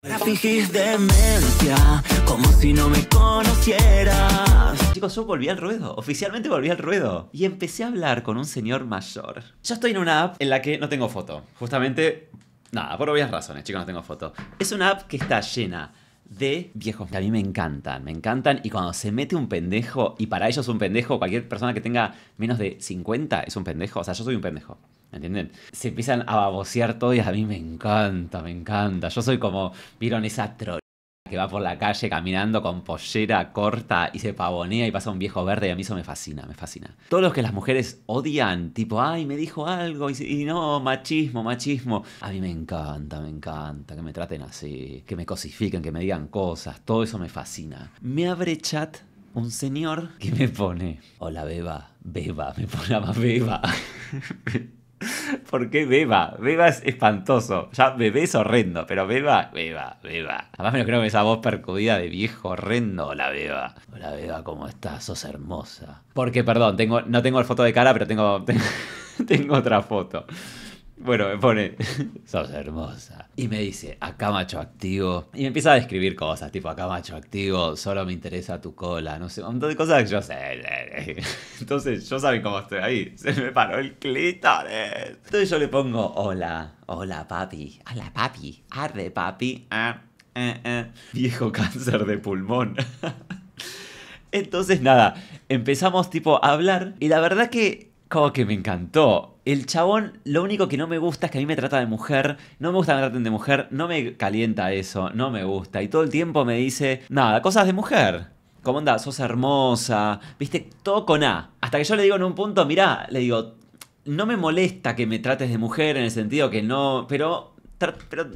Para fingir demencia, como si no me conocieras. Chicos, yo volví al ruedo, oficialmente volví al ruedo. Y empecé a hablar con un señor mayor. Yo estoy en una app en la que no tengo foto. Justamente, nada, por obvias razones, chicos, no tengo foto. Es una app que está llena de viejos que a mí me encantan, me encantan y cuando se mete un pendejo y para ellos un pendejo, cualquier persona que tenga menos de 50 es un pendejo, o sea, yo soy un pendejo. ¿Entienden? Se empiezan a babosear todo y a mí me encanta, me encanta. Yo soy como, ¿vieron esa troll? que va por la calle caminando con pollera corta y se pavonea y pasa un viejo verde y a mí eso me fascina, me fascina. Todos los que las mujeres odian, tipo, ay, me dijo algo y, y, no, machismo, machismo. A mí me encanta, me encanta que me traten así, que me cosifiquen, que me digan cosas, todo eso me fascina. Me abre chat un señor que me pone, hola beba, beba, me pone más beba. ¿Por qué Beba? Beba es espantoso. Ya bebé es horrendo, pero Beba, Beba, Beba. Además me lo creo que esa voz percudida de viejo horrendo. la Beba. Hola Beba, ¿cómo estás? Sos hermosa. Porque, perdón, tengo, no tengo la foto de cara, pero tengo, tengo otra foto. Bueno, me pone, sos hermosa. Y me dice, acá macho activo. Y me empieza a describir cosas, tipo, acá macho activo, solo me interesa tu cola, no sé, un montón de cosas que yo sé. Entonces, yo saben cómo estoy ahí. Se me paró el clítoris. Entonces yo le pongo, hola, hola papi, hola papi, arde papi, ah, eh, eh". Viejo cáncer de pulmón. Entonces, nada, empezamos tipo a hablar y la verdad que como que me encantó. El chabón, lo único que no me gusta es que a mí me trata de mujer, no me gusta que me traten de mujer, no me calienta eso, no me gusta. Y todo el tiempo me dice, nada, cosas de mujer. ¿Cómo onda? Sos hermosa, viste, todo con A. Hasta que yo le digo en un punto, mirá, le digo, no me molesta que me trates de mujer en el sentido que no, pero, pero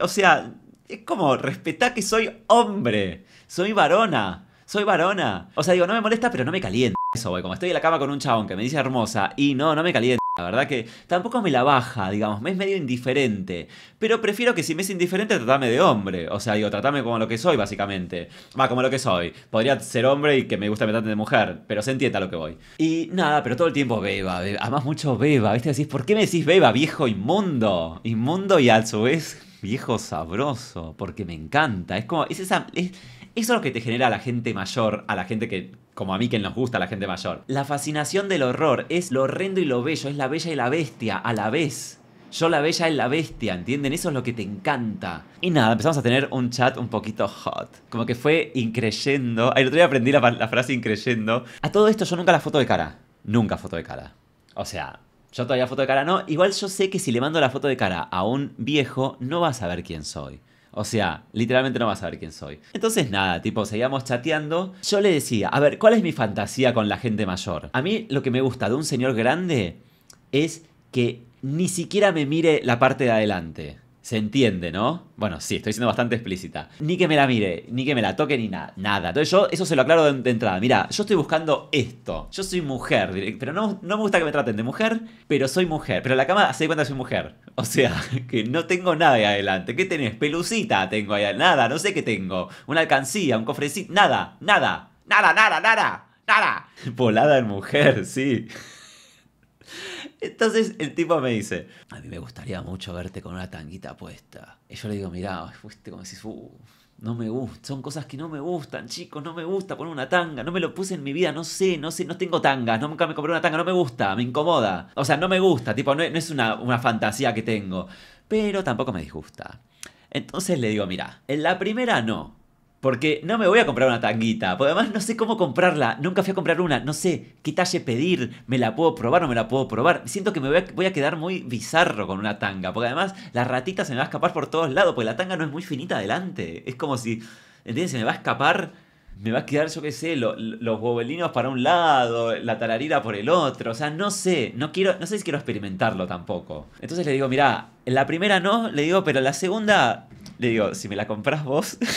o sea, es como respetá que soy hombre, soy varona, soy varona. O sea, digo, no me molesta, pero no me calienta. Eso, güey, como estoy en la cama con un chabón que me dice hermosa y no, no me calienta. La verdad que tampoco me la baja, digamos, me es medio indiferente. Pero prefiero que si me es indiferente, tratame de hombre. O sea, digo, tratame como lo que soy, básicamente. Va, como lo que soy. Podría ser hombre y que me gusta me de mujer, pero se entienda lo que voy. Y nada, pero todo el tiempo beba, beba. Además, mucho beba, ¿viste? Decís, ¿por qué me decís beba, viejo inmundo? Inmundo y a su vez viejo sabroso, porque me encanta. Es como, es esa. Es, eso lo que te genera a la gente mayor, a la gente que, como a mí que nos gusta la gente mayor. La fascinación del horror es lo horrendo y lo bello, es la bella y la bestia a la vez. Yo la bella y la bestia, ¿entienden? Eso es lo que te encanta. Y nada, empezamos a tener un chat un poquito hot. Como que fue increyendo. ahí el otro día aprendí la, la frase increyendo. A todo esto yo nunca la foto de cara. Nunca foto de cara. O sea, yo todavía foto de cara no. Igual yo sé que si le mando la foto de cara a un viejo, no va a saber quién soy. O sea, literalmente no vas a ver quién soy. Entonces nada, tipo, seguíamos chateando. Yo le decía, a ver, ¿cuál es mi fantasía con la gente mayor? A mí lo que me gusta de un señor grande es que ni siquiera me mire la parte de adelante. Se entiende, ¿no? Bueno, sí, estoy siendo bastante explícita. Ni que me la mire, ni que me la toque, ni nada. Nada. Entonces yo eso se lo aclaro de, entrada. Mira, yo estoy buscando esto. Yo soy mujer, pero no, no me gusta que me traten de mujer, pero soy mujer. Pero la cama se da cuenta soy mujer. O sea, que no tengo nada ahí adelante. ¿Qué tenés? Pelucita tengo ahí Nada, no sé qué tengo. Una alcancía, un cofrecito. Nada, nada. Nada, nada, nada. Nada. Volada en mujer, sí. Entonces el tipo me dice, a mí me gustaría mucho verte con una tanguita puesta. Y yo le digo, mirá, fuiste como decís, uh, no me gusta, son cosas que no me gustan, chicos, no me gusta poner una tanga, no me lo puse en mi vida, no sé, no sé, no tengo tangas, nunca me compré una tanga, no me gusta, me incomoda. O sea, no me gusta, tipo, no, es una, una fantasía que tengo, pero tampoco me disgusta. Entonces le digo, mira, en la primera no, porque no me voy a comprar una tanguita. Porque además no sé cómo comprarla. Nunca fui a comprar una. No sé qué talle pedir. ¿Me la puedo probar o me la puedo probar? Siento que me voy a, quedar muy bizarro con una tanga. Porque además la ratita se me va a escapar por todos lados. Porque la tanga no es muy finita adelante. Es como si... ¿Entiendes? Se me va a escapar... Me va a quedar, yo qué sé, los bobelinos para un lado, la tararira por el otro. O sea, no sé. No quiero... No sé si quiero experimentarlo tampoco. Entonces le digo, mira, la primera no. Le digo, pero la segunda... Le digo, si me la compras vos...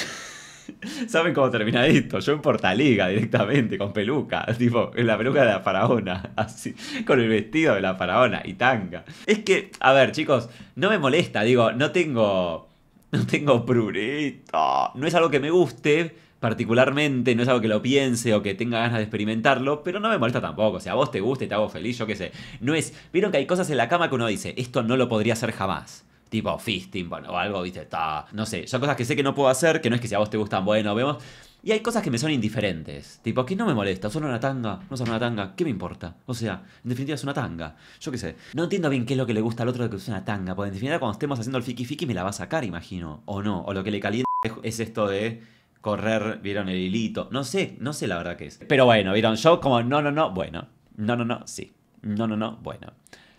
¿Saben cómo termina esto? Yo en Portaliga directamente, con peluca, tipo, en la peluca de la faraona, así, con el vestido de la faraona y tanga. Es que, a ver, chicos, no me molesta, digo, no tengo. No tengo prurito. No es algo que me guste particularmente, no es algo que lo piense o que tenga ganas de experimentarlo, pero no me molesta tampoco. O sea, a vos te gusta y te hago feliz, yo qué sé. No es. Vieron que hay cosas en la cama que uno dice, esto no lo podría hacer jamás tipo fisting bueno, o algo, viste, está, no sé, son cosas que sé que no puedo hacer, que no es que si a vos te gustan, bueno, vemos. Y hay cosas que me son indiferentes. Tipo, aquí no me molesta. ¿Son una tanga? ¿No son una tanga? ¿Qué me importa? O sea, en definitiva es una tanga. Yo qué sé. No entiendo bien qué es lo que le gusta al otro de que use una tanga. Porque en definitiva cuando estemos haciendo el fiki fiki me la va a sacar, imagino. O no. O lo que le calienta es esto de correr, vieron el hilito. No sé, no sé la verdad qué es. Pero bueno, vieron, yo como no, no, no, bueno. No, no, no, sí. No, no, no, bueno.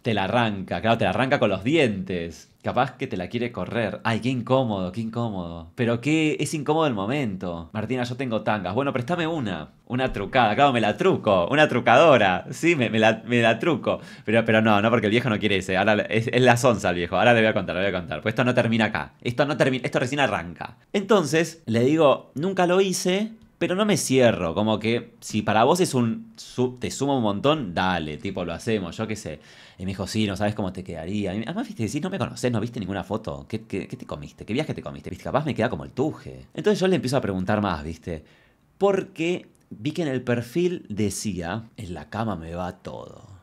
Te la arranca, claro, te la arranca con los dientes. Capaz que te la quiere correr. Ay, qué incómodo, qué incómodo. Pero qué es incómodo el momento. Martina, yo tengo tangas. Bueno, préstame una. Una trucada. Claro, me la truco. Una trucadora. Sí, me, la, truco. Pero, pero no, no, porque el viejo no quiere ese. Ahora es, la sonza el viejo. Ahora le voy a contar, le voy a contar. Pues esto no termina acá. Esto no termina. Esto recién arranca. Entonces, le digo, nunca lo hice pero no me cierro. Como que si para vos es un. te suma un montón, dale, tipo, lo hacemos, yo qué sé. Y me dijo, sí, no sabes cómo te quedaría. además, viste, decís, no me conoces, no viste ninguna foto. ¿Qué, te comiste? ¿Qué viaje te comiste? Viste, capaz me queda como el tuje. Entonces yo le empiezo a preguntar más, viste. Porque vi que en el perfil decía, en la cama me va todo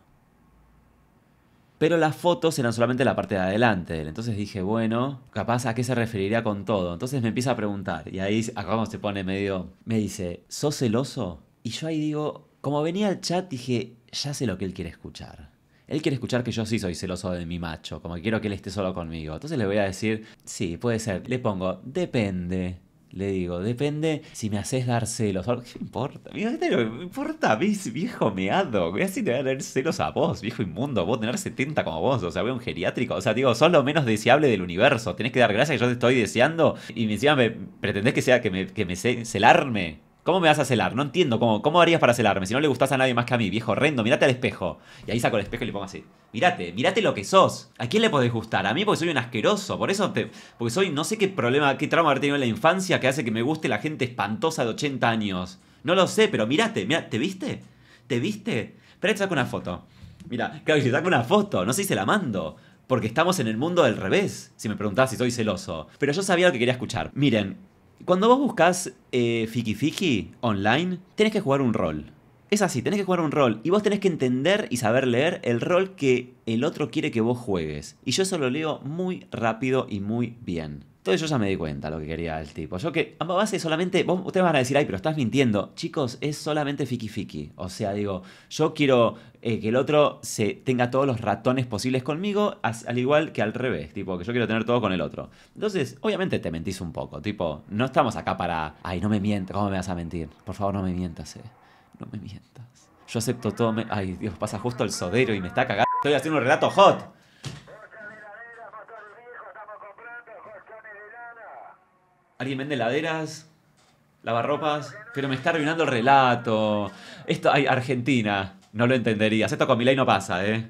pero las fotos eran solamente la parte de adelante Entonces dije, bueno, capaz a qué se referiría con todo. Entonces me empieza a preguntar y ahí acabamos se pone medio, me dice, ¿sos celoso? Y yo ahí digo, como venía al chat dije, ya sé lo que él quiere escuchar. Él quiere escuchar que yo sí soy celoso de mi macho, como quiero que él esté solo conmigo. Entonces le voy a decir, sí, puede ser. Le pongo, depende. Le digo, depende si me haces dar celos. ¿Qué importa? me importa a mí, viejo meado? Voy a te voy a dar celos a vos, viejo inmundo. Vos tener 70 como vos, o sea, voy a un geriátrico. O sea, digo, sos lo menos deseable del universo. Tenés que dar gracias que yo te estoy deseando. Y encima me pretendés que sea que me, que me celarme. ¿Cómo me vas a celar? No entiendo. ¿Cómo, ¿Cómo harías para celarme? Si no le gustas a nadie más que a mí, viejo horrendo, mírate al espejo. Y ahí saco el espejo y le pongo así. Mírate, mírate lo que sos. ¿A quién le podés gustar? A mí porque soy un asqueroso. Por eso te... Porque soy no sé qué problema, qué trauma haber tenido en la infancia que hace que me guste la gente espantosa de 80 años. No lo sé, pero mirate, mira, ¿Te viste? ¿Te viste? Pero te saco una foto. Mira, claro, si saco una foto, no sé si se la mando. Porque estamos en el mundo del revés, si me preguntás si soy celoso. Pero yo sabía lo que quería escuchar. Miren, cuando vos buscas eh, Fiki Fiki online, tenés que jugar un rol. Es así, tenés que jugar un rol. Y vos tenés que entender y saber leer el rol que el otro quiere que vos juegues. Y yo eso lo leo muy rápido y muy bien. Todo eso ya me di cuenta lo que quería el tipo. Yo que a base solamente. ustedes van a decir, ay, pero estás mintiendo. Chicos, es solamente fiki fiki. O sea, digo, yo quiero eh, que el otro se tenga todos los ratones posibles conmigo, al igual que al revés. Tipo, que yo quiero tener todo con el otro. Entonces, obviamente te mentís un poco. Tipo, no estamos acá para. Ay, no me mientas. ¿Cómo me vas a mentir? Por favor, no me mientas, eh. No me mientas. Yo acepto todo. Ay, Dios, pasa justo el sodero y me está cagando. Estoy haciendo un relato hot. ¿Alguien vende heladeras? ¿Lavarropas? Pero me está arruinando el relato. Esto, hay Argentina. No lo entendería. Esto con Milei no pasa, ¿eh?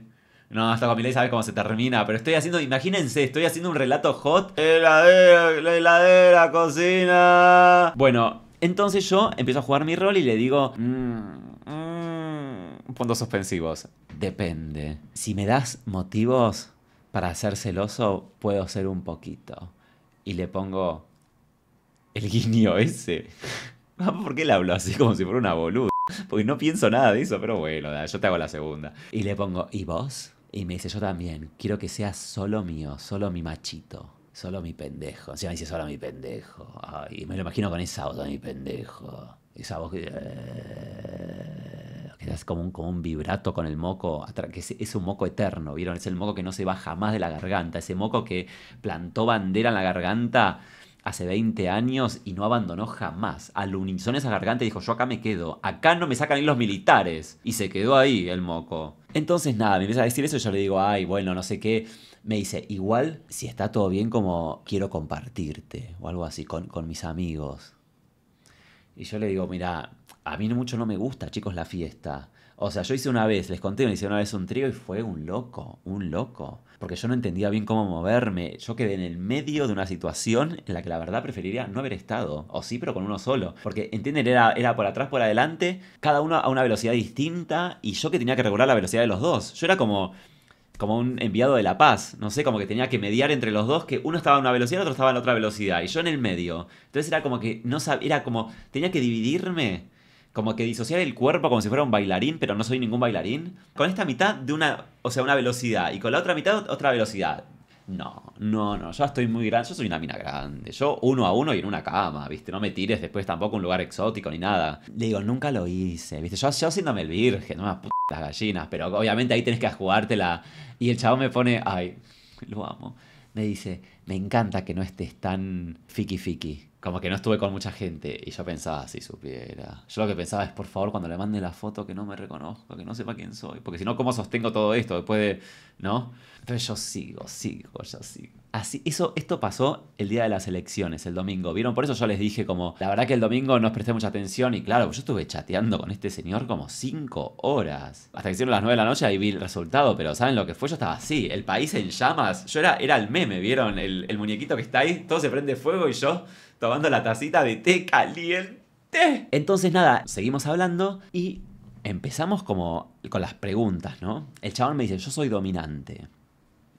No, hasta con Milei sabes cómo se termina, pero estoy haciendo, imagínense, estoy haciendo un relato hot. Heladera, la heladera, cocina. Bueno, entonces yo empiezo a jugar mi rol y le digo, mm, mm, puntos suspensivos. Depende. Si me das motivos para ser celoso, puedo ser un poquito. Y le pongo el guiño ese. Ah, ¿Por qué le hablo así como si fuera una boluda? Porque no pienso nada de eso, pero bueno, yo te hago la segunda. Y le pongo, ¿y vos? Y me dice, yo también, quiero que seas solo mío, solo mi machito, solo mi pendejo. Encima me dice, solo mi pendejo. Y me lo imagino con esa voz de mi pendejo. Esa voz que... Eh, que es como un, vibrato con el moco, que es, es, un moco eterno, ¿vieron? Es el moco que no se va jamás de la garganta, ese moco que plantó bandera en la garganta hace 20 años y no abandonó jamás. Al unizón esa garganta dijo, yo acá me quedo, acá no me sacan ni los militares. Y se quedó ahí el moco. Entonces nada, me empieza a decir eso y yo le digo, ay, bueno, no sé qué. Me dice, igual, si está todo bien, como quiero compartirte o algo así con, mis amigos. Y yo le digo, mira, a mí mucho no me gusta, chicos, la fiesta. O sea, yo hice una vez, les conté, me hice una vez un trío y fue un loco, un loco. Porque yo no entendía bien cómo moverme. Yo quedé en el medio de una situación en la que la verdad preferiría no haber estado. O sí, pero con uno solo. Porque, ¿entienden? Era, era por atrás, por adelante, cada uno a una velocidad distinta y yo que tenía que regular la velocidad de los dos. Yo era como como un enviado de la paz, no sé, como que tenía que mediar entre los dos, que uno estaba a una velocidad, otro estaba en otra velocidad, y yo en el medio. Entonces era como que no sabía, era como, tenía que dividirme como que disociar el cuerpo como si fuera un bailarín, pero no soy ningún bailarín. Con esta mitad de una, o sea, una velocidad y con la otra mitad otra velocidad. No, no, no, yo estoy muy grande, yo soy una mina grande, yo uno a uno y en una cama, ¿viste? No me tires después tampoco a un lugar exótico ni nada. Le digo, nunca lo hice, ¿viste? Yo, yo haciéndome el virgen, no las las gallinas, pero obviamente ahí tenés que jugártela. Y el chavo me pone, ay, lo amo. Me dice, me encanta que no estés tan fiki fiki. Como que no estuve con mucha gente y yo pensaba, si supiera. Yo lo que pensaba es, por favor, cuando le mande la foto, que no me reconozca, que no sepa quién soy. Porque si no, ¿cómo sostengo todo esto después de. ¿No? Entonces yo sigo, sigo, yo sigo. Así, eso, esto pasó el día de las elecciones, el domingo. ¿Vieron? Por eso yo les dije, como, la verdad que el domingo no os presté mucha atención. Y claro, yo estuve chateando con este señor como cinco horas. Hasta que hicieron las nueve de la noche y vi el resultado. Pero ¿saben lo que fue? Yo estaba así, el país en llamas. Yo era, era el meme, ¿vieron? El, el muñequito que está ahí, todo se prende fuego y yo tomando la tacita de té caliente. Entonces nada, seguimos hablando y empezamos como con las preguntas, ¿no? El chabón me dice, yo soy dominante.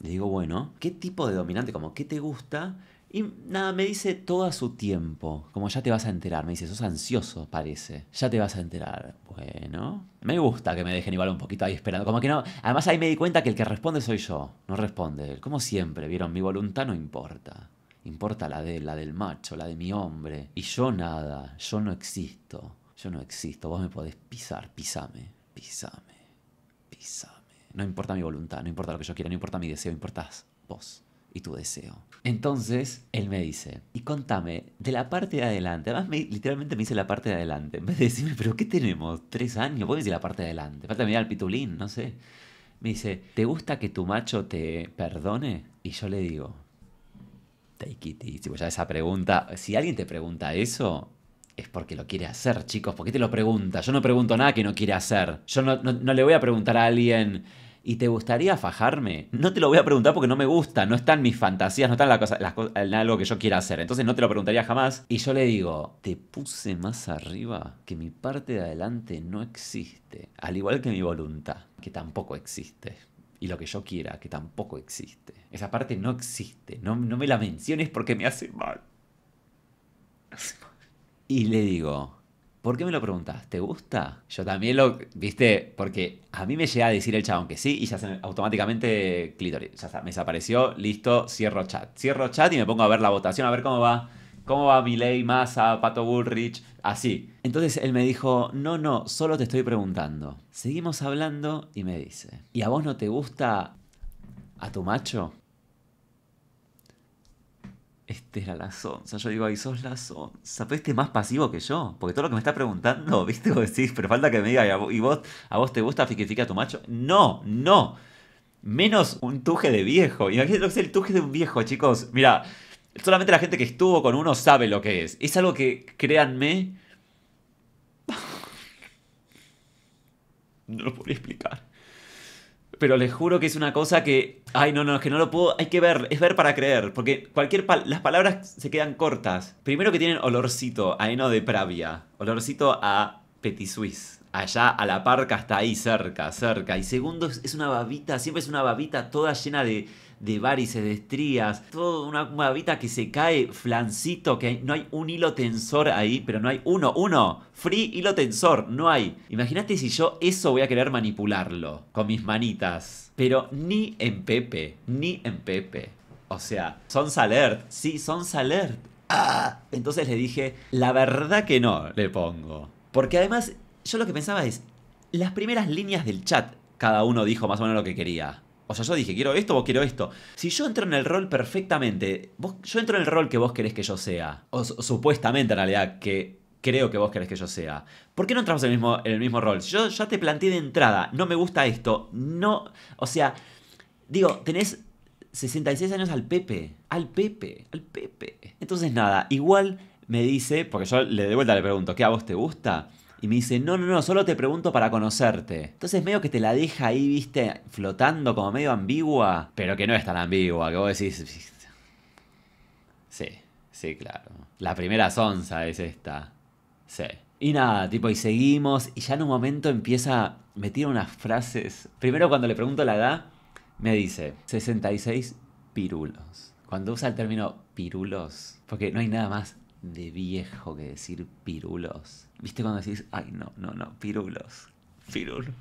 Le digo, bueno, ¿qué tipo de dominante? Como, ¿qué te gusta? Y nada, me dice todo a su tiempo. Como ya te vas a enterar. Me dice, sos ansioso, parece. Ya te vas a enterar. Bueno. Me gusta que me dejen igual un poquito ahí esperando. Como que no. Además ahí me di cuenta que el que responde soy yo. No responde. Como siempre, vieron, mi voluntad no importa importa la de la del macho, la de mi hombre. Y yo nada, yo no existo, yo no existo, vos me podés pisar, pisame, pisame, pisame. No importa mi voluntad, no importa lo que yo quiera, no importa mi deseo, importás vos y tu deseo. Entonces, él me dice, y contame, de la parte de adelante, además literalmente me dice la parte de adelante, en vez de decirme, pero ¿qué tenemos? ¿Tres años? Vos me la parte de adelante, falta mirar al pitulín, no sé. Me dice, ¿te gusta que tu macho te perdone? Y yo le digo, Ay, ya pues esa pregunta, si alguien te pregunta eso, es porque lo quiere hacer, chicos. ¿Por qué te lo pregunta? Yo no pregunto nada que no quiere hacer. Yo no, le voy a preguntar a alguien, ¿y te gustaría fajarme? No te lo voy a preguntar porque no me gusta, no están mis fantasías, no están en algo que yo quiera hacer. Entonces no te lo preguntaría jamás. Y yo le digo, te puse más arriba que mi parte de adelante no existe, al igual que mi voluntad, que tampoco existe y lo que yo quiera, que tampoco existe. Esa parte no existe, no, no me la menciones porque me hace mal. Y le digo, ¿por qué me lo preguntas? ¿Te gusta? Yo también lo, viste, porque a mí me llega a decir el chabón que sí y ya se automáticamente clítoris, ya está, me desapareció, listo, cierro chat. Cierro chat y me pongo a ver la votación, a ver cómo va. ¿Cómo va más Massa, Pato Bullrich? Así. Entonces él me dijo, no, no, solo te estoy preguntando. Seguimos hablando y me dice, ¿y a vos no te gusta a tu macho? Este era la sea, Yo digo, ahí sos la sonza. Pero este más pasivo que yo. Porque todo lo que me está preguntando, ¿viste? Vos decís, pero falta que me diga, ¿y vos, a vos te gusta fiquifica a tu macho? No, no. Menos un tuje de viejo. Imagínate lo que es el tuje de un viejo, chicos. Mira, Solamente la gente que estuvo con uno sabe lo que es. Es algo que, créanme, no lo podría explicar. Pero les juro que es una cosa que, ay, no, no, es que no lo puedo, hay que ver, es ver para creer, porque cualquier, las palabras se quedan cortas. Primero que tienen olorcito a heno de pravia, olorcito a petit suisse, allá a la parca hasta ahí cerca, cerca. Y segundo es una babita, siempre es una babita toda llena de, de varices, de estrías, toda una, una que se cae, flancito, que no hay un hilo tensor ahí, pero no hay uno, uno, free hilo tensor, no hay. Imagínate si yo eso voy a querer manipularlo con mis manitas, pero ni en Pepe, ni en Pepe. O sea, son alert, sí, son alert. ¡Ah! Entonces le dije, la verdad que no, le pongo. Porque además, yo lo que pensaba es, las primeras líneas del chat, cada uno dijo más o menos lo que quería. O sea, yo dije, quiero esto, vos quiero esto. Si yo entro en el rol perfectamente, yo entro en el rol que vos querés que yo sea, o supuestamente en realidad que creo que vos querés que yo sea. ¿Por qué no entramos en el mismo, en el mismo rol? Si yo ya te planteé de entrada, no me gusta esto, no, o sea, digo, tenés 66 años al Pepe, al Pepe, al Pepe. Entonces nada, igual me dice, porque yo le de vuelta le pregunto, ¿qué a vos te gusta? Y me dice, no, no, no, solo te pregunto para conocerte. Entonces medio que te la deja ahí, viste, flotando como medio ambigua, pero que no es tan ambigua, que vos decís... Sí, sí, claro. La primera sonza es esta. Sí. Y nada, tipo, y seguimos, y ya en un momento empieza, a meter unas frases. Primero cuando le pregunto la edad, me dice 66 pirulos. Cuando usa el término pirulos, porque no hay nada más de viejo que decir pirulos. ¿Viste cuando decís, ay, no, no, no, pirulos, pirulos?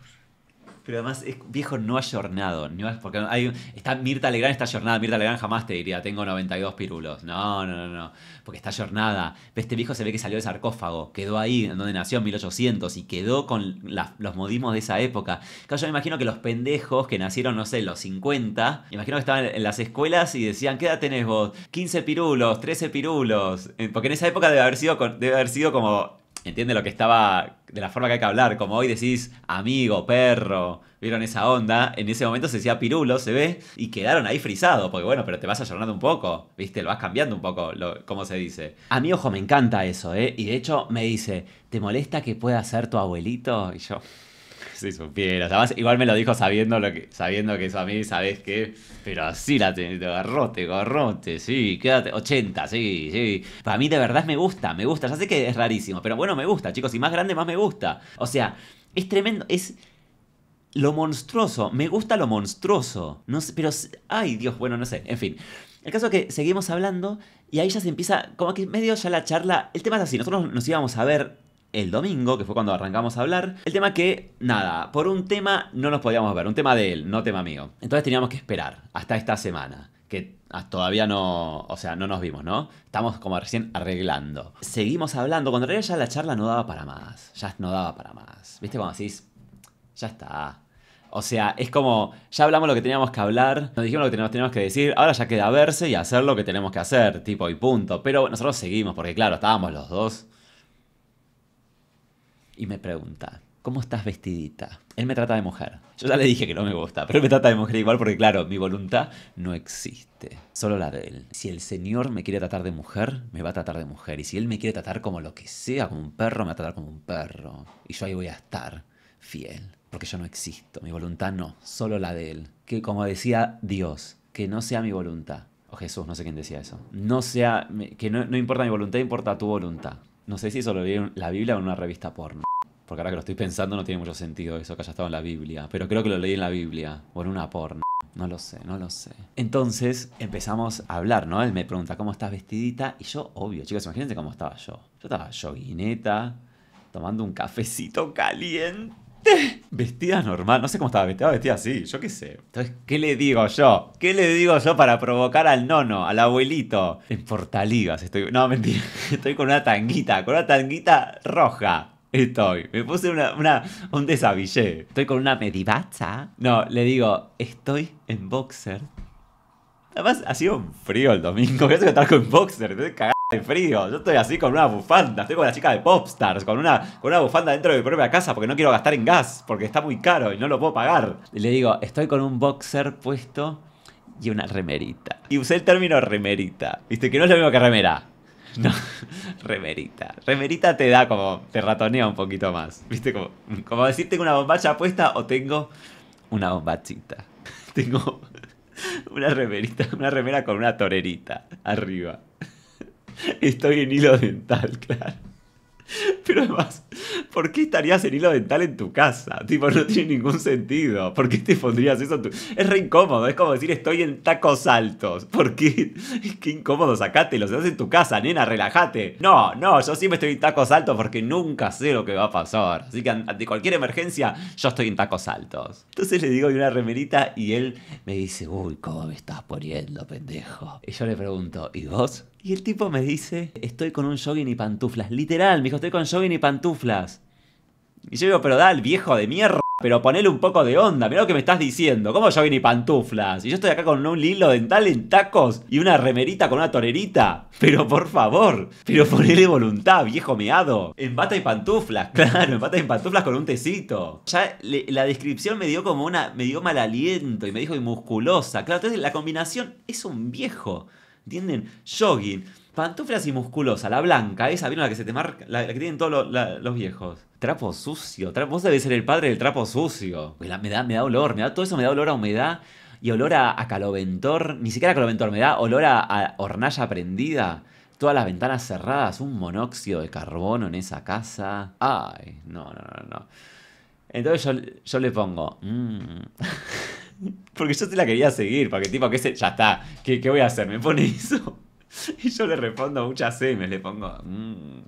Pero además es viejo no ha No porque hay, está Mirta Legrand está jornada Mirta Legrand jamás te diría, tengo 92 pirulos. No, no, no, no. Porque está jornada Este viejo se ve que salió del sarcófago. Quedó ahí, donde nació en 1800. Y quedó con los modismos de esa época. Claro, yo me imagino que los pendejos que nacieron, no sé, en los 50. Imagino que estaban en las escuelas y decían, ¿qué edad tenés vos? 15 pirulos, 13 pirulos. Eh, porque en esa época debe haber sido, debe haber sido como entiende lo que estaba, de la forma que hay que hablar, como hoy decís amigo, perro, vieron esa onda, en ese momento se decía pirulo, se ve, y quedaron ahí frisados, porque bueno, pero te vas ayornando un poco, viste, lo vas cambiando un poco, lo, cómo se dice. A mi ojo me encanta eso, ¿eh? Y de hecho me dice, ¿te molesta que pueda ser tu abuelito? Y yo si supieras. igual me lo dijo sabiendo lo que, sabiendo que eso a mí, ¿sabes qué? Pero así la tenés, garrote, garrote, sí, quédate, 80, sí, sí. Para mí de verdad me gusta, me gusta. Ya sé que es rarísimo, pero bueno, me gusta, chicos. Y más grande, más me gusta. O sea, es tremendo, es lo monstruoso. Me gusta lo monstruoso. No sé, pero. Ay, Dios, bueno, no sé. En fin. El caso es que seguimos hablando y ahí ya se empieza, como que medio ya la charla. El tema es así: nosotros nos íbamos a ver el domingo, que fue cuando arrancamos a hablar. El tema que, nada, por un tema no nos podíamos ver, un tema de él, no tema mío. Entonces teníamos que esperar hasta esta semana, que ah, todavía no, o sea, no nos vimos, ¿no? Estamos como recién arreglando. Seguimos hablando, cuando realidad ya la charla no daba para más, ya no daba para más. ¿Viste cuando decís, ya está? O sea, es como, ya hablamos lo que teníamos que hablar, nos dijimos lo que teníamos, que decir, ahora ya queda verse y hacer lo que tenemos que hacer, tipo, y punto. Pero nosotros seguimos, porque claro, estábamos los dos y me pregunta, ¿cómo estás vestidita? Él me trata de mujer. Yo ya le dije que no me gusta, pero él me trata de mujer igual porque, claro, mi voluntad no existe, solo la de él. Si el Señor me quiere tratar de mujer, me va a tratar de mujer. Y si Él me quiere tratar como lo que sea, como un perro, me va a tratar como un perro. Y yo ahí voy a estar fiel, porque yo no existo, mi voluntad no, solo la de Él. Que como decía Dios, que no sea mi voluntad. O oh, Jesús, no sé quién decía eso. No sea, que no, no importa mi voluntad, importa tu voluntad. No sé si eso lo leí en la Biblia o en una revista porno. Porque ahora que lo estoy pensando no tiene mucho sentido eso que haya estado en la Biblia. Pero creo que lo leí en la Biblia o en una porno. No lo sé, no lo sé. Entonces empezamos a hablar, ¿no? Él me pregunta, ¿cómo estás vestidita? Y yo, obvio, chicos, imagínense cómo estaba yo. Yo estaba yoguineta, tomando un cafecito caliente Vestida normal, no sé cómo estaba vestida, vestida así, yo qué sé. Entonces, ¿qué le digo yo? ¿Qué le digo yo para provocar al nono, al abuelito? En portaligas estoy. No, mentira, estoy con una tanguita, con una tanguita roja. Estoy, me puse una, un desabillé. Estoy con una medivacha. No, le digo, estoy en boxer. Además, ha sido un frío el domingo. Voy a estar con boxer. Estoy frío. Yo estoy así con una bufanda. Estoy con la chica de Popstars, con una, con una bufanda dentro de mi propia casa porque no quiero gastar en gas, porque está muy caro y no lo puedo pagar. le digo, estoy con un boxer puesto y una remerita. Y usé el término remerita. Viste, que no es lo mismo que remera. No, remerita. Remerita te da como, te ratonea un poquito más. Viste, como, como decir tengo una bombacha puesta o tengo una bombachita. Tengo una remerita, una remera con una torerita arriba. Estoy en hilo dental, claro. Pero además, ¿por qué estarías en hilo dental en tu casa? Tipo, no tiene ningún sentido. ¿Por qué te pondrías eso? Tu... Es re incómodo, es como decir estoy en tacos altos. ¿Por qué? Qué incómodo, sacátelo. Se en tu casa, nena, relájate. No, no, yo siempre estoy en tacos altos porque nunca sé lo que va a pasar. Así que ante cualquier emergencia, yo estoy en tacos altos. Entonces le digo una remerita y él me dice, uy, ¿cómo me estás poniendo, pendejo? Y yo le pregunto, ¿y vos? Y el tipo me dice, estoy con un jogging y pantuflas. Literal, me dijo, estoy con jogging y pantuflas. Y yo digo, pero dale, viejo de mierda. Pero ponele un poco de onda, mira lo que me estás diciendo. ¿Cómo jogging y pantuflas? Y yo estoy acá con un lilo dental en tacos y una remerita con una torerita. Pero por favor, pero ponele voluntad, viejo meado. En bata y pantuflas, claro, en bata y pantuflas con un tecito. Ya la descripción me dio como una. me dio mal aliento y me dijo y musculosa. Claro, entonces la combinación es un viejo. ¿Entienden? Jogging. Pantuflas y musculosa, la blanca, esa, vino la que se te marca? La, que tienen todos los viejos. Trapo sucio. vos debes ser el padre del trapo sucio. Me da, me da, olor, me da, todo eso me da olor a humedad y olor a, caloventor. Ni siquiera a caloventor, me da olor a, hornalla prendida. Todas las ventanas cerradas, un monóxido de carbono en esa casa. Ay, no, no, no, no. Entonces yo, yo le pongo. Mmm. Porque yo te la quería seguir, para que tipo, que se, ya está, ¿qué, voy a hacer? Me pone eso. Y yo le respondo muchas M, le pongo... Mm".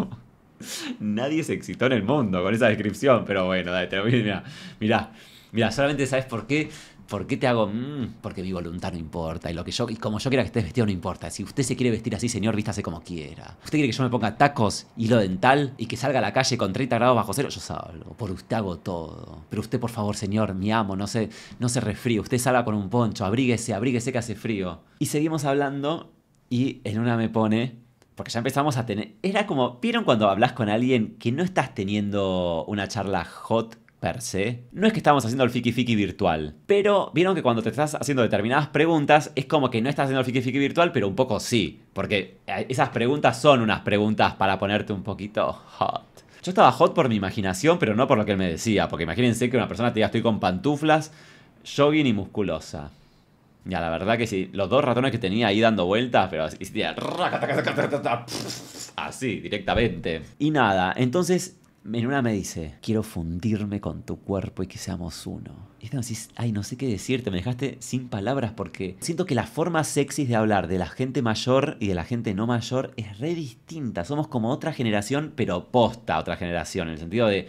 Nadie se excitó en el mundo con esa descripción, pero bueno, dale, te lo voy a, mira, solamente sabes por qué, ¿Por qué te hago? Mm, porque mi voluntad no importa. Y lo que yo, como yo quiera que estés vestido no importa. Si usted se quiere vestir así, señor, vístase como quiera. ¿Usted quiere que yo me ponga tacos, lo dental y que salga a la calle con 30 grados bajo cero? Yo salgo. Por usted hago todo. Pero usted, por favor, señor, mi amo, no se, no se resfríe. Usted salga con un poncho, abríguese, abríguese que hace frío. Y seguimos hablando y en una me pone, porque ya empezamos a tener. Era como, ¿vieron cuando hablas con alguien que no estás teniendo una charla hot no es que estamos haciendo el fiki fiki virtual, pero vieron que cuando te estás haciendo determinadas preguntas es como que no estás haciendo el fiki fiki virtual, pero un poco sí, porque eh, esas preguntas son unas preguntas para ponerte un poquito hot. Yo estaba hot por mi imaginación, pero no por lo que él me decía, porque imagínense que una persona te diga estoy con pantuflas, jogging y musculosa. Ya, la verdad que sí, los dos ratones que tenía ahí dando vueltas, pero así, así directamente. Y nada, entonces en me dice, quiero fundirme con tu cuerpo y que seamos uno. Y ay, no sé qué decirte, me dejaste sin palabras porque siento que la forma sexy de hablar de la gente mayor y de la gente no mayor es re distinta. Somos como otra generación, pero posta otra generación, en el sentido de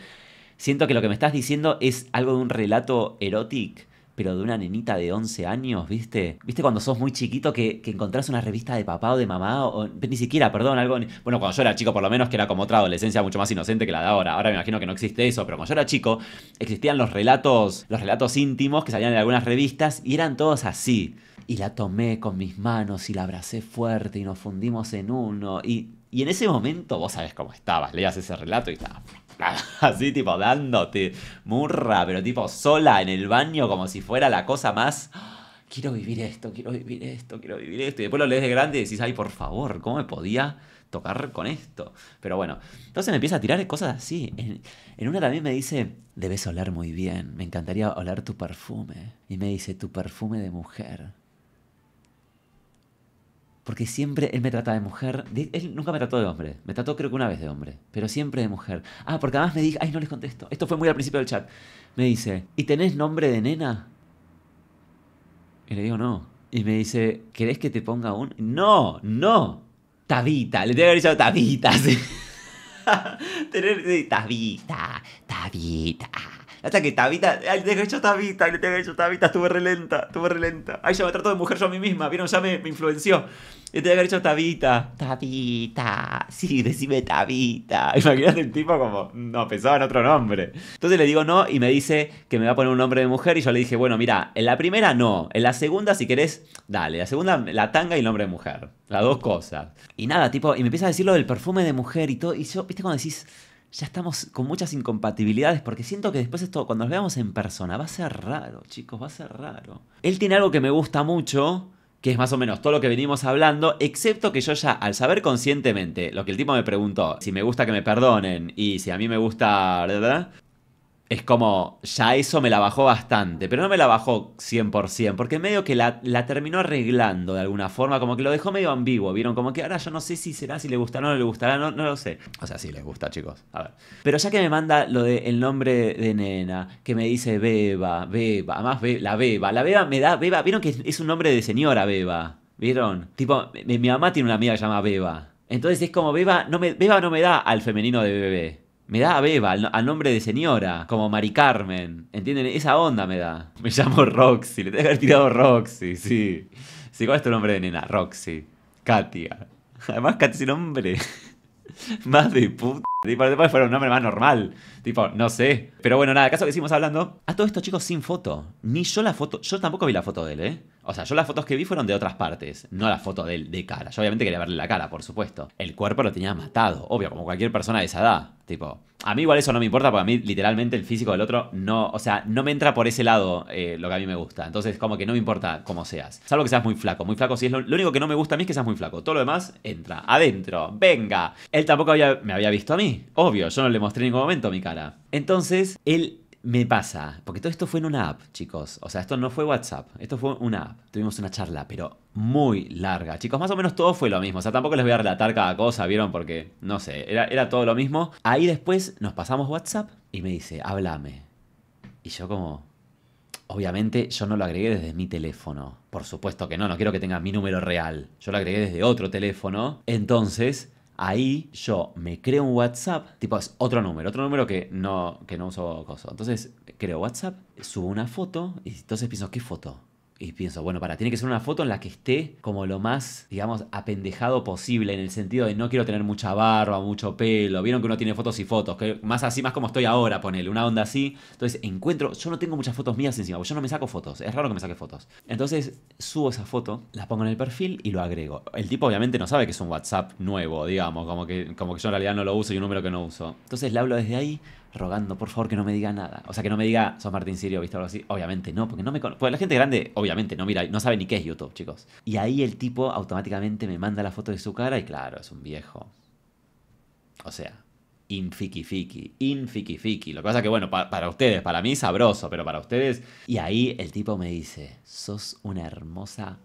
siento que lo que me estás diciendo es algo de un relato erótico pero de una nenita de 11 años, ¿viste? ¿Viste cuando sos muy chiquito que, que encontrás una revista de papá o de mamá? ni siquiera, perdón, algo. Bueno, cuando yo era chico, por lo menos, que era como otra adolescencia mucho más inocente que la de ahora. Ahora me imagino que no existe eso, pero cuando yo era chico, existían los relatos, los relatos íntimos que salían en algunas revistas y eran todos así. Y la tomé con mis manos y la abracé fuerte y nos fundimos en uno. Y, y en ese momento vos sabés cómo estabas, leías ese relato y estaba. así tipo dándote murra, pero tipo sola en el baño como si fuera la cosa más... Ah, quiero vivir esto, quiero vivir esto, quiero vivir esto. Y después lo lees de grande y decís, ay, por favor, ¿cómo me podía tocar con esto? Pero bueno, entonces me empieza a tirar cosas así. En, una también me dice, debes oler muy bien, me encantaría oler tu perfume. Y me dice, tu perfume de mujer porque siempre él me trata de mujer. él nunca me trató de hombre. Me trató creo que una vez de hombre, pero siempre de mujer. Ah, porque además me dijo, ay, no les contesto. Esto fue muy al principio del chat. Me dice, ¿y tenés nombre de nena? Y le digo, no. Y me dice, ¿querés que te ponga un? No, no. Tabita. Le tengo que haber dicho Tabita. Tener, Tabita, Tabita. Hasta que Tabita, ay, le hecho Tabita, le tengo hecho Tabita, estuve relenta, estuve relenta. Ay, ya me trato de mujer yo a mí misma, ¿vieron? Ya me, me influenció. Yo te había dicho Tabita. Tabita. Sí, decime Tabita. Imagínate el tipo como, no, pensaba en otro nombre. Entonces le digo no y me dice que me va a poner un nombre de mujer y yo le dije, bueno, mira, en la primera no, en la segunda si querés, dale, la segunda la tanga y el nombre de mujer. Las dos cosas. Y nada, tipo, y me empieza a decir lo del perfume de mujer y todo. Y yo, viste, cuando decís, ya estamos con muchas incompatibilidades, porque siento que después esto, cuando nos veamos en persona, va a ser raro, chicos, va a ser raro. Él tiene algo que me gusta mucho, que es más o menos todo lo que venimos hablando, excepto que yo ya al saber conscientemente lo que el tipo me preguntó, si me gusta que me perdonen y si a mí me gusta, es como, ya eso me la bajó bastante, pero no me la bajó 100%, porque medio que la, terminó arreglando de alguna forma, como que lo dejó medio ambiguo, ¿vieron? Como que ahora yo no sé si será, si le gustará o no le gustará, no, lo sé. O sea, sí les gusta, chicos, a ver. Pero ya que me manda lo del nombre de nena, que me dice Beba, Beba, además la Beba, la Beba me da, Beba, ¿vieron que es, un nombre de señora Beba? ¿Vieron? Tipo, mi, mamá tiene una amiga que se llama Beba. Entonces es como Beba no Beba no me da al femenino de bebé. Me da Beba al, nombre de señora, como Mari Carmen. ¿Entienden? Esa onda me da. Me llamo Roxy, le tengo que haber tirado Roxy, sí. Sí, ¿cuál es tu nombre de nena? Roxy. Katia. Además, Katia sin nombre. más de puta. Tipo, después fuera un nombre más normal. Tipo, no sé. Pero bueno, nada, caso que seguimos hablando. A todos estos chicos, sin foto. Ni yo la foto. Yo tampoco vi la foto de él, ¿eh? O sea, yo las fotos que vi fueron de otras partes, no la foto de de cara. Yo obviamente quería verle la cara, por supuesto. El cuerpo lo tenía matado, obvio, como cualquier persona de esa edad. Tipo, a mí igual eso no me importa porque a mí literalmente el físico del otro no, o sea, no me entra por ese lado eh, lo que a mí me gusta. Entonces como que no me importa cómo seas. Salvo que seas muy flaco. Muy flaco Si es lo, único que no me gusta a mí es que seas muy flaco. Todo lo demás entra. Adentro. Venga. Él tampoco me había visto a mí. Obvio, yo no le mostré en ningún momento mi cara. Entonces, él me pasa, porque todo esto fue en una app, chicos. O sea, esto no fue WhatsApp, esto fue una app. Tuvimos una charla, pero muy larga. Chicos, más o menos todo fue lo mismo. O sea, tampoco les voy a relatar cada cosa, ¿vieron? Porque, no sé, era, todo lo mismo. Ahí después nos pasamos WhatsApp y me dice, háblame. Y yo como, Obviamente yo no lo agregué desde mi teléfono. Por supuesto que no, no quiero que tenga mi número real. Yo lo agregué desde otro teléfono. Entonces ahí yo me creo un WhatsApp, tipo es otro número, otro número que no, que no uso Entonces creo WhatsApp, subo una foto y entonces pienso, ¿qué foto? y pienso, bueno, para, tiene que ser una foto en la que esté como lo más, digamos, apendejado posible, en el sentido de no quiero tener mucha barba, mucho pelo. Vieron que uno tiene fotos y fotos, que más así, más como estoy ahora, ponele, una onda así. Entonces encuentro, yo no tengo muchas fotos mías encima, porque yo no me saco fotos, es raro que me saque fotos. Entonces subo esa foto, las pongo en el perfil y lo agrego. El tipo obviamente no sabe que es un WhatsApp nuevo, digamos, como que, como que yo en realidad no lo uso y un número que no uso. Entonces le hablo desde ahí, rogando, por favor, que no me diga nada. O sea, que no me diga, sos Martín Sirio, ¿viste? Algo así. Obviamente no, porque no me Pues la gente grande, obviamente, no mira, no sabe ni qué es YouTube, chicos. Y ahí el tipo automáticamente me manda la foto de su cara y claro, es un viejo. O sea, infiki fiki, infiki fiki. Lo que pasa que, bueno, para ustedes, para mí sabroso, pero para ustedes. Y ahí el tipo me dice, sos una hermosa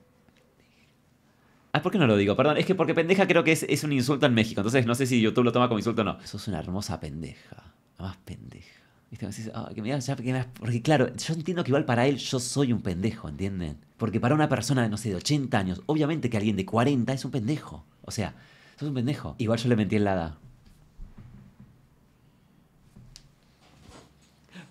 Ah, ¿por qué no lo digo? Perdón, es que porque pendeja creo que es, es, un insulto en México, entonces no sé si YouTube lo toma como insulto o no. Sos una hermosa pendeja más pendejo ah, Porque claro, yo entiendo que igual para él yo soy un pendejo, ¿entienden? Porque para una persona, de, no sé, de 80 años, obviamente que alguien de 40 es un pendejo. O sea, sos un pendejo. Igual yo le mentí en la edad.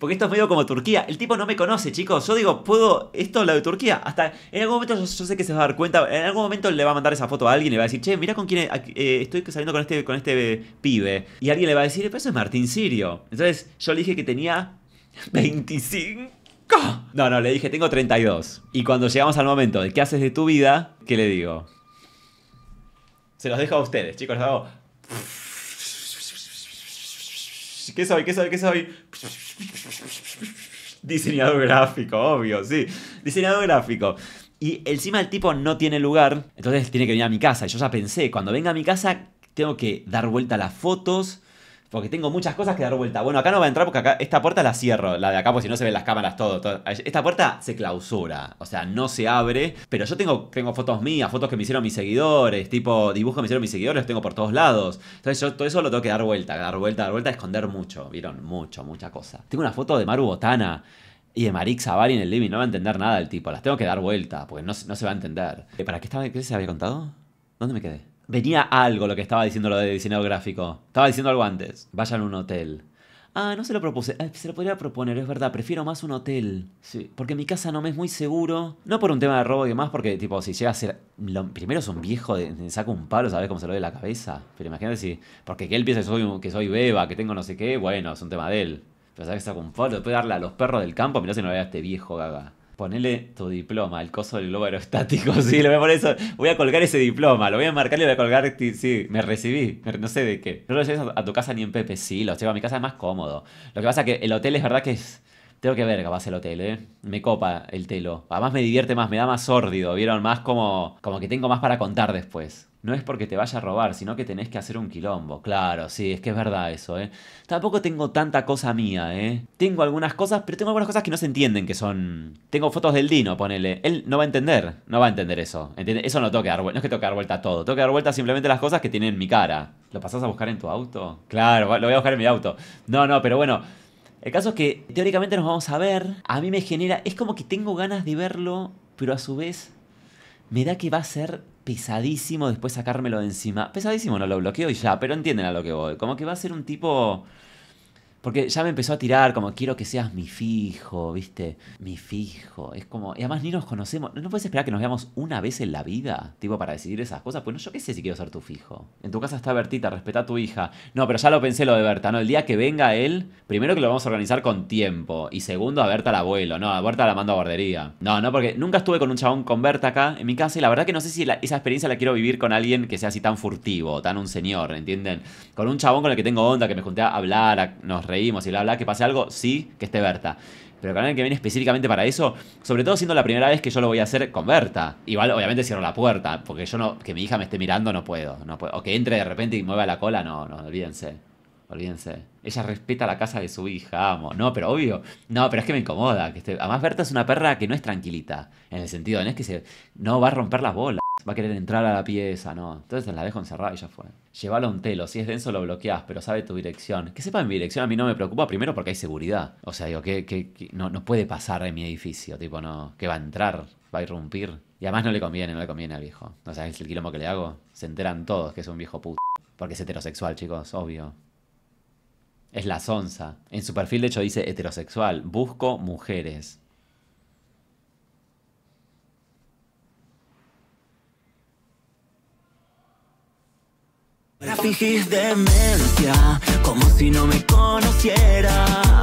Porque esto es medio como Turquía. El tipo no me conoce, chicos. Yo digo, puedo. Esto es lo de Turquía. Hasta en algún momento yo, sé que se va a dar cuenta. En algún momento le va a mandar esa foto a alguien y le va a decir, che, mira con quién eh, estoy saliendo con este, con este pibe. Y alguien le va a decir, pero eso es Martín Sirio. Entonces yo le dije que tenía 25. No, no, le dije, tengo 32. Y cuando llegamos al momento de qué haces de tu vida, ¿qué le digo? Se los dejo a ustedes, chicos. les hago. ¿Qué soy? ¿Qué soy? ¿Qué soy? Diseñador gráfico, obvio, sí. Diseñador gráfico. Y encima el tipo no tiene lugar, entonces tiene que venir a mi casa. Yo ya pensé, cuando venga a mi casa tengo que dar vuelta las fotos, porque tengo muchas cosas que dar vuelta. Bueno, acá no va a entrar porque esta puerta la cierro, la de acá, porque si no se ven las cámaras, todo, Esta puerta se clausura, o sea, no se abre. Pero yo tengo, fotos mías, fotos que me hicieron mis seguidores, tipo dibujos que me hicieron mis seguidores, los tengo por todos lados. Entonces yo todo eso lo tengo que dar vuelta, dar vuelta, dar vuelta, esconder mucho. ¿Vieron? Mucho, mucha cosa. Tengo una foto de Maru Botana. Y de Marik Zavari en el living, no va a entender nada el tipo. Las tengo que dar vuelta, porque no, se va a entender. Eh, ¿Para qué, estaba, qué se había contado? ¿Dónde me quedé? venía algo lo que estaba diciendo lo de diseño gráfico. Estaba diciendo algo antes. Vayan a un hotel. Ah, no se lo propuse. Eh, se lo podría proponer, es verdad. Prefiero más un hotel. Sí. Porque mi casa no me es muy seguro. No por un tema de robo y demás, porque, tipo, si llega a ser. primero es un viejo, saca un palo, ¿sabes cómo se lo de la cabeza? Pero imagínate si. Porque que él piensa que soy, que soy beba, que tengo no sé qué. Bueno, es un tema de él. Pero sabes que saca un palo, después darle a los perros del campo. Mirá si no lo a este viejo, gaga ponele tu diploma, el coso del globo aerostático, sí, lo voy a poner eso, voy a colgar ese diploma, lo voy a marcar y lo voy a colgar, sí, me recibí, no sé de qué. No lo lleves a tu casa ni en Pepe, sí, lo llevo a mi casa, es más cómodo. Lo que pasa que el hotel es verdad que es tengo que ver capaz el hotel, ¿eh? Me copa el telo. Además me divierte más, me da más sórdido, ¿vieron? Más como, como que tengo más para contar después. No es porque te vaya a robar, sino que tenés que hacer un quilombo. Claro, sí, es que es verdad eso, ¿eh? Tampoco tengo tanta cosa mía, ¿eh? Tengo algunas cosas, pero tengo algunas cosas que no se entienden, que son... Tengo fotos del Dino, ponele. Él no va a entender, no va a entender eso. Eso no toca dar vuelta, no es que tengo dar vuelta a todo. Tengo que dar vuelta simplemente las cosas que tienen mi cara. ¿Lo pasás a buscar en tu auto? Claro, lo voy a buscar en mi auto. No, no, pero bueno... El caso es que teóricamente nos vamos a ver. A mí me genera. Es como que tengo ganas de verlo, pero a su vez me da que va a ser pesadísimo después sacármelo de encima. Pesadísimo no lo bloqueo y ya, pero entienden a lo que voy. Como que va a ser un tipo porque ya me empezó a tirar como quiero que seas mi fijo, ¿viste? Mi fijo. Es como. Y además ni nos conocemos. ¿No puedes esperar que nos veamos una vez en la vida? Tipo, para decidir esas cosas. Pues no, yo qué sé si quiero ser tu fijo. En tu casa está Bertita, respeta a tu hija. No, pero ya lo pensé lo de Berta, ¿no? El día que venga él, primero que lo vamos a organizar con tiempo. Y segundo, a Berta al abuelo. No, a Berta la mando a guardería. No, no, porque nunca estuve con un chabón con Berta acá en mi casa. Y la verdad que no sé si la, esa experiencia la quiero vivir con alguien que sea así tan furtivo, tan un señor, ¿entienden? Con un chabón con el que tengo onda, que me junté a hablar, a, nos reímos y bla, bla, que pase algo, sí, que esté Berta. Pero canal que viene específicamente para eso, sobre todo siendo la primera vez que yo lo voy a hacer con Berta. Igual, obviamente, cierro la puerta, porque yo no, que mi hija me esté mirando no puedo. No puedo. O que entre de repente y mueva la cola, no, no, olvídense. Olvídense. Ella respeta la casa de su hija, amo. No, pero obvio. No, pero es que me incomoda. Que esté... Además, Berta es una perra que no es tranquilita. En el sentido, no es que se. No va a romper las bolas va a querer entrar a la pieza, ¿no? Entonces la dejo encerrada y ya fue. Llévalo un telo, si es denso lo bloqueas, pero sabe tu dirección. Que sepa mi dirección a mí no me preocupa, primero porque hay seguridad. O sea, digo, que, no, puede pasar en mi edificio, tipo, no, que va a entrar, va a irrumpir. Y además no le conviene, no le conviene al viejo. No sea, el quilombo que le hago. Se enteran todos que es un viejo puto. Porque es heterosexual, chicos, obvio. Es la sonza. En su perfil, de hecho, dice heterosexual. Busco mujeres. Ahora fingís demencia, como si no me conociera.